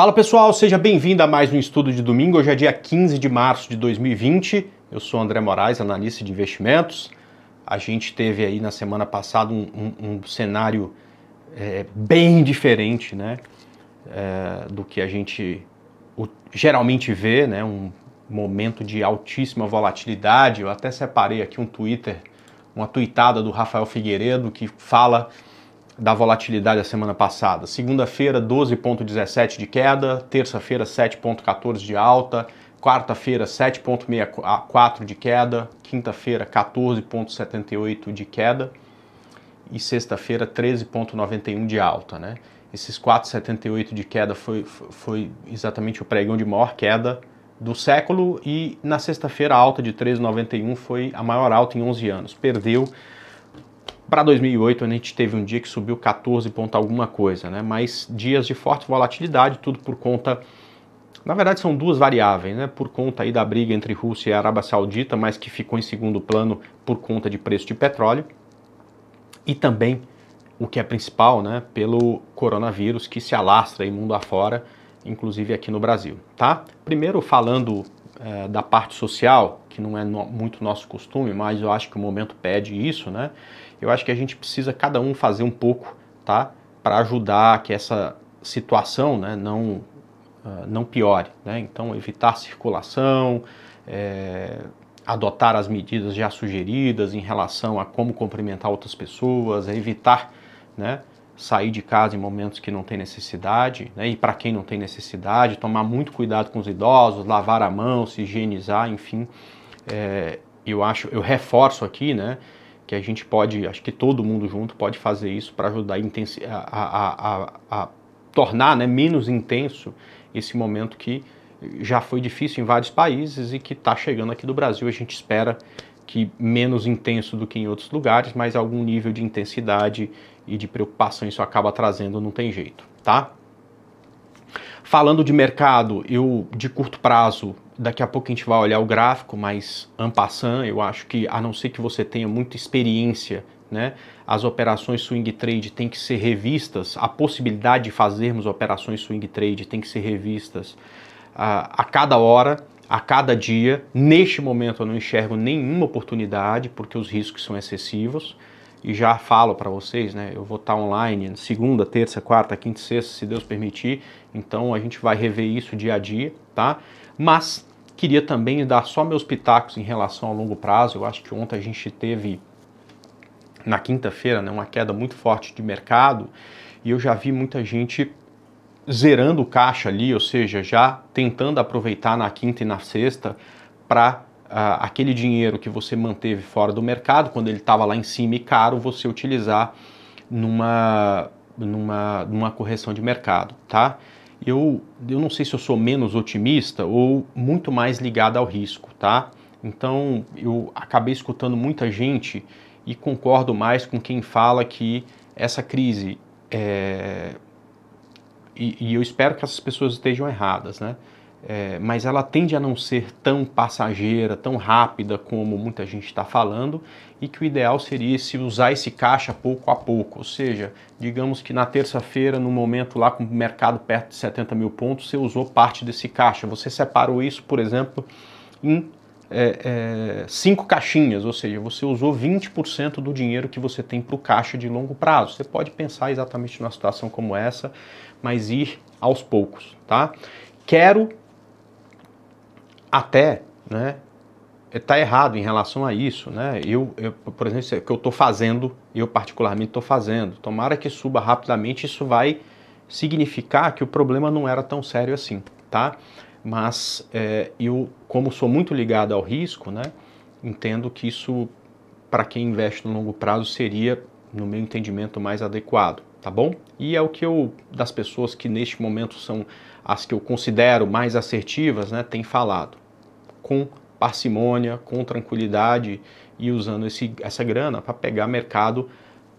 Fala pessoal, seja bem-vindo a mais um estudo de domingo. Hoje é dia 15 de março de 2020. Eu sou André Moraes, analista de investimentos. A gente teve aí na semana passada um, um, um cenário é, bem diferente né, é, do que a gente o, geralmente vê, né, um momento de altíssima volatilidade. Eu até separei aqui um Twitter, uma tweetada do Rafael Figueiredo que fala da volatilidade da semana passada. Segunda-feira, 12,17 de queda, terça-feira, 7,14 de alta, quarta-feira, 7,64 de queda, quinta-feira, 14,78 de queda e sexta-feira, 13,91 de alta. Né? Esses 4,78 de queda foi, foi exatamente o pregão de maior queda do século e na sexta-feira a alta de 13,91 foi a maior alta em 11 anos. Perdeu para 2008, a gente teve um dia que subiu 14 ponto alguma coisa, né? mas dias de forte volatilidade, tudo por conta... Na verdade, são duas variáveis, né? por conta aí da briga entre Rússia e Arábia Saudita, mas que ficou em segundo plano por conta de preço de petróleo, e também, o que é principal, né? pelo coronavírus que se alastra aí mundo afora, inclusive aqui no Brasil. Tá? Primeiro, falando é, da parte social, que não é no, muito nosso costume, mas eu acho que o momento pede isso, né? Eu acho que a gente precisa cada um fazer um pouco, tá? Para ajudar que essa situação né, não, uh, não piore. Né? Então, evitar circulação, é, adotar as medidas já sugeridas em relação a como cumprimentar outras pessoas, é evitar né, sair de casa em momentos que não tem necessidade, né, e para quem não tem necessidade, tomar muito cuidado com os idosos, lavar a mão, se higienizar, enfim. É, eu acho, eu reforço aqui, né? que a gente pode, acho que todo mundo junto pode fazer isso para ajudar a, a, a, a tornar né, menos intenso esse momento que já foi difícil em vários países e que está chegando aqui do Brasil. A gente espera que menos intenso do que em outros lugares, mas algum nível de intensidade e de preocupação isso acaba trazendo, não tem jeito, tá? Falando de mercado, eu de curto prazo, daqui a pouco a gente vai olhar o gráfico, mas passant, eu acho que a não ser que você tenha muita experiência, né, as operações swing trade têm que ser revistas, a possibilidade de fazermos operações swing trade tem que ser revistas uh, a cada hora, a cada dia. Neste momento eu não enxergo nenhuma oportunidade porque os riscos são excessivos e já falo para vocês, né? Eu vou estar tá online segunda, terça, quarta, quinta, sexta, se Deus permitir. Então a gente vai rever isso dia a dia, tá? Mas queria também dar só meus pitacos em relação ao longo prazo. Eu acho que ontem a gente teve na quinta-feira, né, uma queda muito forte de mercado e eu já vi muita gente zerando o caixa ali, ou seja, já tentando aproveitar na quinta e na sexta para aquele dinheiro que você manteve fora do mercado, quando ele estava lá em cima e caro, você utilizar numa, numa, numa correção de mercado, tá? Eu, eu não sei se eu sou menos otimista ou muito mais ligado ao risco, tá? Então eu acabei escutando muita gente e concordo mais com quem fala que essa crise é... e, e eu espero que essas pessoas estejam erradas, né? é, mas ela tende a não ser tão passageira, tão rápida como muita gente está falando, e que o ideal seria se usar esse caixa pouco a pouco. Ou seja, digamos que na terça-feira, no momento lá com o mercado perto de 70 mil pontos, você usou parte desse caixa. Você separou isso, por exemplo, em é, é, cinco caixinhas, ou seja, você usou 20% do dinheiro que você tem para o caixa de longo prazo. Você pode pensar exatamente numa situação como essa, mas ir aos poucos, tá? Quero até, né, está errado em relação a isso, né? Eu, eu por exemplo, é o que eu estou fazendo, eu particularmente estou fazendo. Tomara que suba rapidamente, isso vai significar que o problema não era tão sério assim, tá? Mas é, eu, como sou muito ligado ao risco, né, entendo que isso, para quem investe no longo prazo, seria, no meu entendimento, mais adequado, tá bom? E é o que eu, das pessoas que neste momento são as que eu considero mais assertivas, né, tem falado com parcimônia, com tranquilidade e usando esse, essa grana para pegar mercado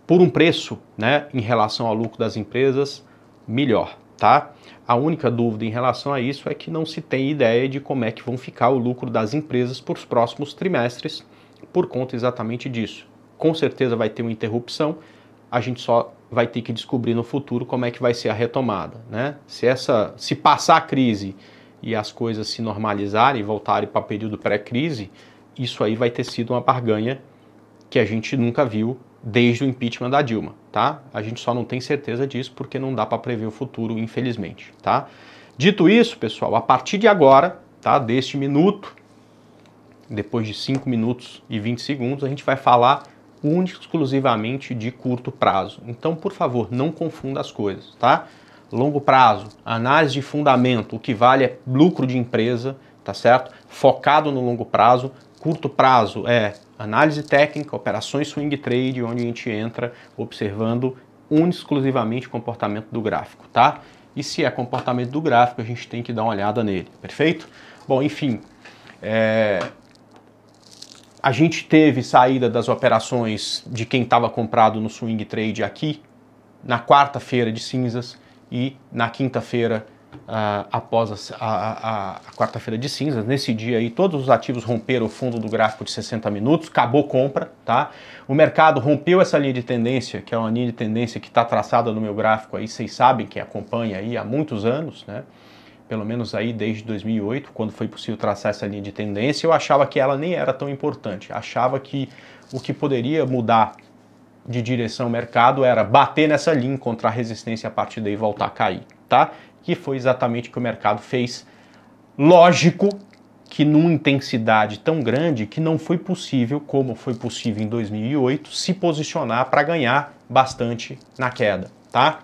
por um preço, né, em relação ao lucro das empresas melhor, tá? A única dúvida em relação a isso é que não se tem ideia de como é que vão ficar o lucro das empresas para os próximos trimestres por conta exatamente disso. Com certeza vai ter uma interrupção, a gente só vai ter que descobrir no futuro como é que vai ser a retomada, né? Se essa se passar a crise e as coisas se normalizarem, voltarem para o período pré-crise, isso aí vai ter sido uma barganha que a gente nunca viu desde o impeachment da Dilma, tá? A gente só não tem certeza disso porque não dá para prever o futuro, infelizmente, tá? Dito isso, pessoal, a partir de agora, tá? Deste minuto, depois de 5 minutos e 20 segundos, a gente vai falar exclusivamente de curto prazo. Então, por favor, não confunda as coisas, tá? longo prazo, análise de fundamento, o que vale é lucro de empresa, tá certo? Focado no longo prazo, curto prazo é análise técnica, operações swing trade, onde a gente entra observando um exclusivamente o comportamento do gráfico, tá? E se é comportamento do gráfico, a gente tem que dar uma olhada nele, perfeito? Bom, enfim, é... a gente teve saída das operações de quem estava comprado no swing trade aqui na quarta-feira de cinzas e na quinta-feira, uh, após a, a, a quarta-feira de cinzas, nesse dia aí, todos os ativos romperam o fundo do gráfico de 60 minutos, acabou compra, tá? O mercado rompeu essa linha de tendência, que é uma linha de tendência que está traçada no meu gráfico aí, vocês sabem, quem acompanha aí há muitos anos, né? Pelo menos aí desde 2008, quando foi possível traçar essa linha de tendência, eu achava que ela nem era tão importante. Achava que o que poderia mudar de direção mercado era bater nessa linha, encontrar resistência a partir daí voltar a cair, tá? Que foi exatamente o que o mercado fez. Lógico que numa intensidade tão grande que não foi possível, como foi possível em 2008, se posicionar para ganhar bastante na queda, tá?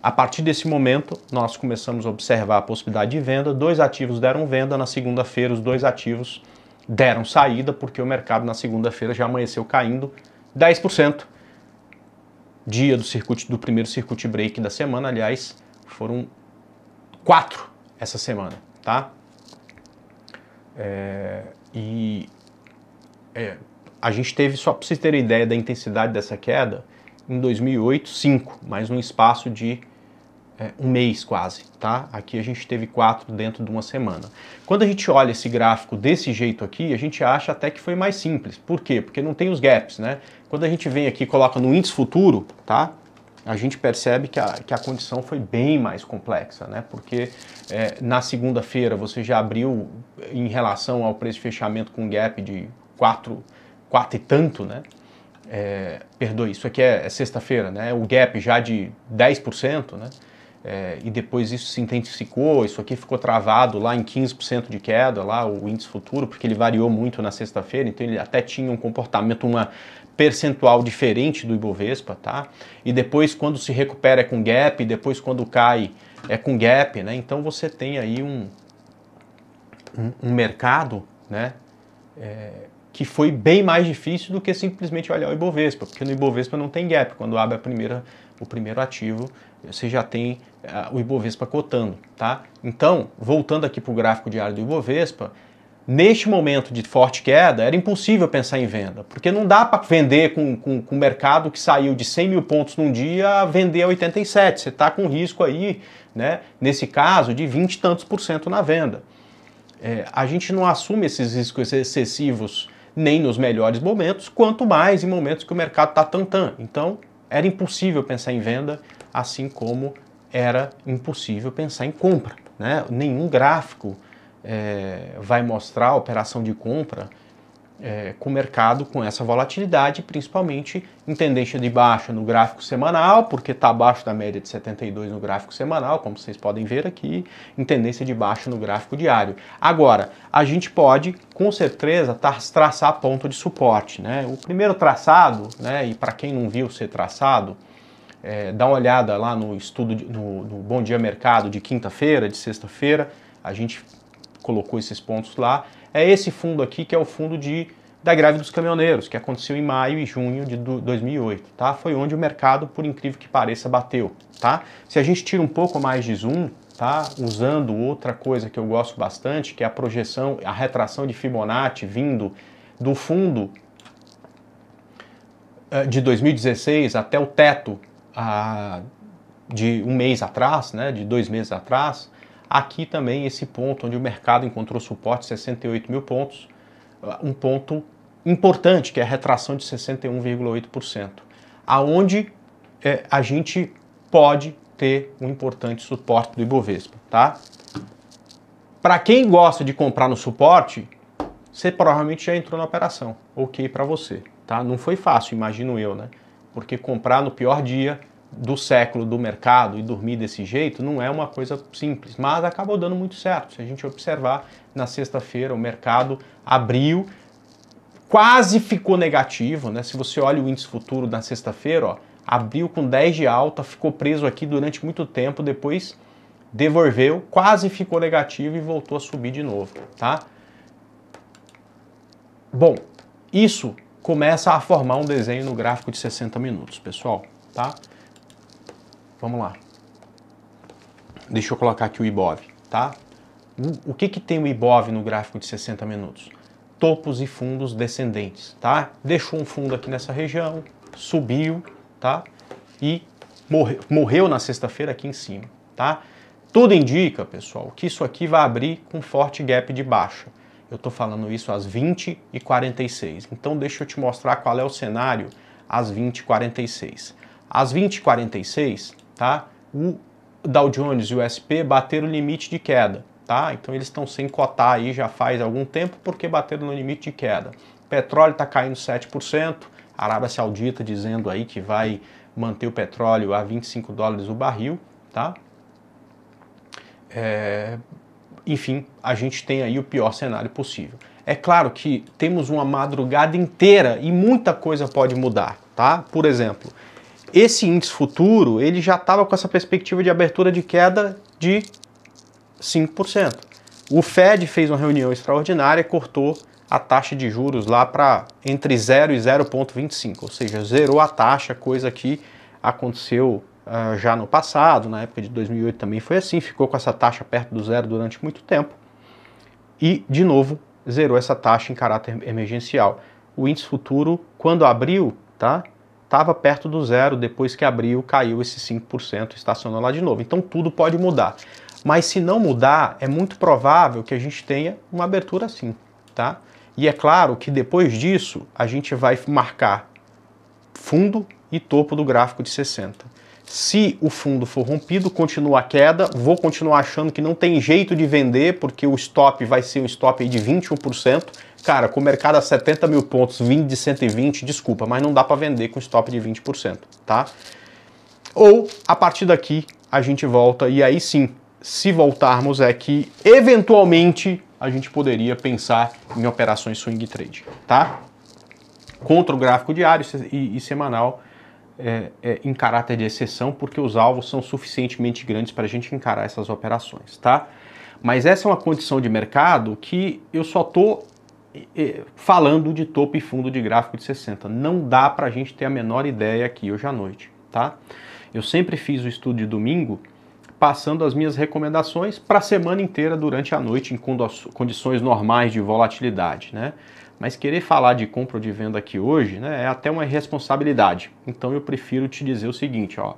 A partir desse momento, nós começamos a observar a possibilidade de venda. Dois ativos deram venda. Na segunda-feira, os dois ativos deram saída, porque o mercado na segunda-feira já amanheceu caindo 10%. Dia do circuito do primeiro circuit break da semana, aliás, foram quatro essa semana, tá? É, e é, a gente teve, só para vocês terem ideia da intensidade dessa queda, em 2008, 5, mas num espaço de é, um mês quase, tá? Aqui a gente teve 4 dentro de uma semana. Quando a gente olha esse gráfico desse jeito aqui, a gente acha até que foi mais simples. Por quê? Porque não tem os gaps, né? Quando a gente vem aqui e coloca no índice futuro, tá? a gente percebe que a, que a condição foi bem mais complexa, né? Porque é, na segunda-feira você já abriu em relação ao preço de fechamento com gap de 4, 4 e tanto, né? É, perdoe, isso aqui é, é sexta-feira, né? O gap já de 10%, né? é, e depois isso se intensificou, isso aqui ficou travado lá em 15% de queda, lá o índice futuro, porque ele variou muito na sexta-feira, então ele até tinha um comportamento, uma percentual diferente do Ibovespa, tá? E depois quando se recupera é com gap, depois quando cai é com gap, né? Então você tem aí um, um, um mercado, né? É, que foi bem mais difícil do que simplesmente olhar o Ibovespa, porque no Ibovespa não tem gap. Quando abre a primeira, o primeiro ativo, você já tem o Ibovespa cotando, tá? Então, voltando aqui para o gráfico diário do Ibovespa, neste momento de forte queda, era impossível pensar em venda, porque não dá para vender com, com, com, o mercado que saiu de 100 mil pontos num dia a vender a 87. Você está com risco aí, né, nesse caso, de 20 e tantos por cento na venda. É, a gente não assume esses riscos excessivos nem nos melhores momentos, quanto mais em momentos que o mercado está tantã. Então, era impossível pensar em venda, assim como era impossível pensar em compra. Né? Nenhum gráfico é, vai mostrar a operação de compra é, com o mercado com essa volatilidade, principalmente em tendência de baixa no gráfico semanal, porque está abaixo da média de 72 no gráfico semanal, como vocês podem ver aqui, em tendência de baixa no gráfico diário. Agora, a gente pode, com certeza, traçar ponto de suporte. Né? O primeiro traçado, né, e para quem não viu ser traçado, é, dá uma olhada lá no estudo, de, no, no Bom Dia Mercado de quinta-feira, de sexta-feira, a gente colocou esses pontos lá. É esse fundo aqui que é o fundo de, da greve dos caminhoneiros, que aconteceu em maio e junho de 2008, tá? Foi onde o mercado, por incrível que pareça, bateu, tá? Se a gente tira um pouco mais de zoom, tá? Usando outra coisa que eu gosto bastante, que é a projeção, a retração de Fibonacci vindo do fundo eh, de 2016 até o teto a, de um mês atrás, né, de dois meses atrás, aqui também esse ponto onde o mercado encontrou suporte 68 mil pontos, ah, um ponto importante que é a retração de 61,8%, aonde é, a gente pode ter um importante suporte do Ibovespa, tá? Para quem gosta de comprar no suporte, você provavelmente já entrou na operação, ok para você, tá? Não foi fácil, imagino eu, né? Porque comprar no pior dia do século do mercado e dormir desse jeito não é uma coisa simples, mas acabou dando muito certo. Se a gente observar, na sexta-feira o mercado abriu, quase ficou negativo, né? Se você olha o índice futuro na sexta-feira, ó, abriu com 10 de alta, ficou preso aqui durante muito tempo, depois devolveu, quase ficou negativo e voltou a subir de novo, tá? Bom, isso começa a formar um desenho no gráfico de 60 minutos, pessoal, tá? Vamos lá. Deixa eu colocar aqui o IBOV, tá? O que, que tem o IBOV no gráfico de 60 minutos? Topos e fundos descendentes, tá? Deixou um fundo aqui nessa região, subiu, tá? E morreu, morreu na sexta-feira aqui em cima, tá? Tudo indica, pessoal, que isso aqui vai abrir com forte gap de baixa. Eu estou falando isso às 20h46. Então deixa eu te mostrar qual é o cenário às 20h46. Às 20h46, tá? O Dow Jones e o SP bateram o limite de queda, tá? Então eles estão sem cotar aí já faz algum tempo porque bateram no limite de queda. O petróleo está caindo 7%, a Arábia Saudita dizendo aí que vai manter o petróleo a 25 dólares o barril, tá? É... Enfim, a gente tem aí o pior cenário possível. É claro que temos uma madrugada inteira e muita coisa pode mudar, tá? Por exemplo, esse índice futuro, ele já estava com essa perspectiva de abertura de queda de 5%. O Fed fez uma reunião extraordinária e cortou a taxa de juros lá para entre 0 e 0,25, ou seja, zerou a taxa, coisa que aconteceu uh, já no passado, na época de 2008 também foi assim, ficou com essa taxa perto do zero durante muito tempo e, de novo, zerou essa taxa em caráter emergencial. O índice futuro, quando abriu, tá? estava perto do zero, depois que abriu, caiu esse 5%, estacionou lá de novo. Então tudo pode mudar. Mas se não mudar, é muito provável que a gente tenha uma abertura assim, tá? E é claro que depois disso, a gente vai marcar fundo e topo do gráfico de 60. Se o fundo for rompido, continua a queda, vou continuar achando que não tem jeito de vender, porque o stop vai ser um stop de 21%. Cara, com o mercado a 70 mil pontos, vindo de 120, desculpa, mas não dá para vender com stop de 20%, tá? Ou, a partir daqui, a gente volta e aí sim, se voltarmos é que, eventualmente, a gente poderia pensar em operações swing trade, tá? Contra o gráfico diário e semanal, é, é, em caráter de exceção, porque os alvos são suficientemente grandes para a gente encarar essas operações, tá? Mas essa é uma condição de mercado que eu só estou é, é, falando de topo e fundo de gráfico de 60. Não dá para a gente ter a menor ideia aqui hoje à noite, tá? Eu sempre fiz o estudo de domingo passando as minhas recomendações para a semana inteira durante a noite em condições normais de volatilidade, né? mas querer falar de compra ou de venda aqui hoje né, é até uma irresponsabilidade. Então eu prefiro te dizer o seguinte, ó,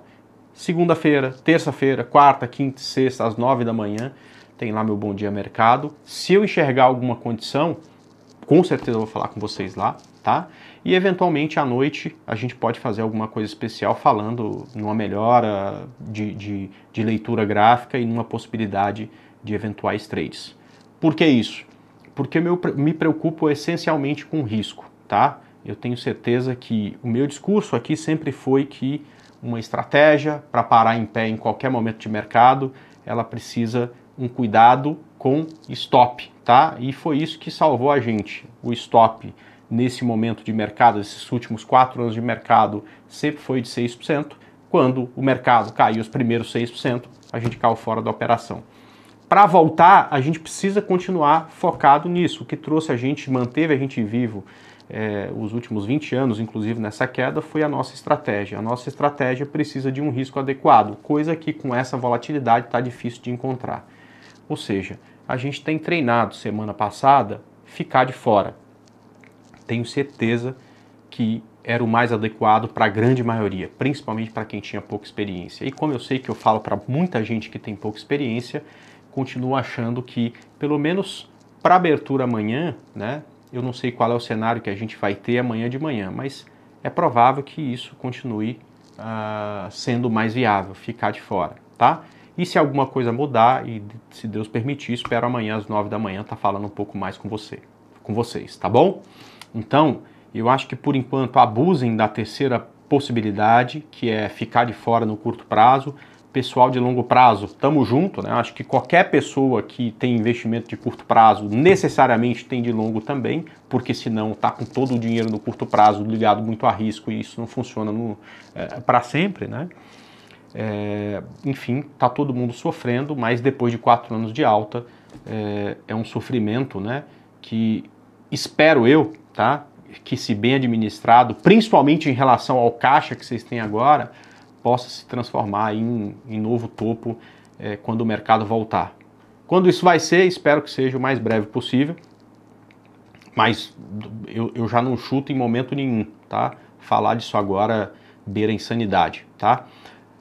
segunda-feira, terça-feira, quarta, quinta, sexta, às nove da manhã, tem lá meu Bom Dia Mercado. Se eu enxergar alguma condição, com certeza eu vou falar com vocês lá, tá? E eventualmente à noite a gente pode fazer alguma coisa especial falando numa melhora de, de, de leitura gráfica e numa possibilidade de eventuais trades. Por que isso? porque eu me preocupo essencialmente com risco, tá? Eu tenho certeza que o meu discurso aqui sempre foi que uma estratégia para parar em pé em qualquer momento de mercado, ela precisa um cuidado com stop, tá? E foi isso que salvou a gente. O stop nesse momento de mercado, esses últimos quatro anos de mercado, sempre foi de 6%. Quando o mercado caiu os primeiros 6%, a gente caiu fora da operação para voltar, a gente precisa continuar focado nisso. O que trouxe a gente, manteve a gente vivo é, os últimos 20 anos, inclusive nessa queda, foi a nossa estratégia. A nossa estratégia precisa de um risco adequado, coisa que com essa volatilidade está difícil de encontrar. Ou seja, a gente tem treinado semana passada ficar de fora. Tenho certeza que era o mais adequado para a grande maioria, principalmente para quem tinha pouca experiência. E como eu sei que eu falo para muita gente que tem pouca experiência, continuo achando que, pelo menos para abertura amanhã, né? Eu não sei qual é o cenário que a gente vai ter amanhã de manhã, mas é provável que isso continue uh, sendo mais viável, ficar de fora, tá? E se alguma coisa mudar, e se Deus permitir, espero amanhã às 9 da manhã estar tá falando um pouco mais com você, com vocês, tá bom? Então, eu acho que por enquanto abusem da terceira possibilidade, que é ficar de fora no curto prazo, pessoal de longo prazo, tamo junto, né? Acho que qualquer pessoa que tem investimento de curto prazo necessariamente tem de longo também, porque senão tá com todo o dinheiro no curto prazo ligado muito a risco e isso não funciona é, para sempre, né? É, enfim, tá todo mundo sofrendo, mas depois de quatro anos de alta é, é um sofrimento, né? Que espero eu, tá? Que se bem administrado, principalmente em relação ao caixa que vocês têm agora, possa se transformar em, em novo topo é, quando o mercado voltar. Quando isso vai ser, espero que seja o mais breve possível, mas eu, eu já não chuto em momento nenhum, tá? Falar disso agora beira insanidade, tá?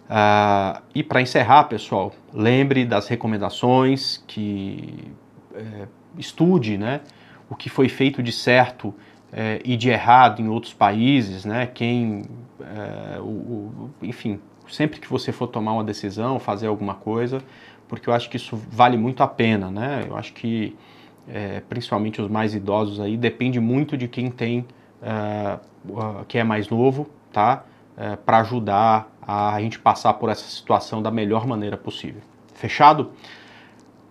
Ah, e para encerrar, pessoal, lembre das recomendações que é, estude, né? O que foi feito de certo é, e de errado em outros países, né? Quem, é, o, o, enfim, sempre que você for tomar uma decisão, fazer alguma coisa, porque eu acho que isso vale muito a pena, né? Eu acho que é, principalmente os mais idosos aí depende muito de quem tem, é, que é mais novo, tá? Uh, é, Para ajudar a gente passar por essa situação da melhor maneira possível. Fechado?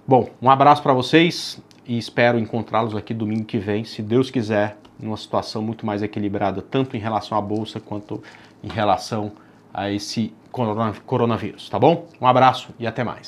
Bom, um abraço para vocês e espero encontrá-los aqui domingo que vem, se Deus quiser, numa situação muito mais equilibrada, tanto em relação à bolsa quanto em relação a esse coronavírus, tá bom? Um abraço e até mais.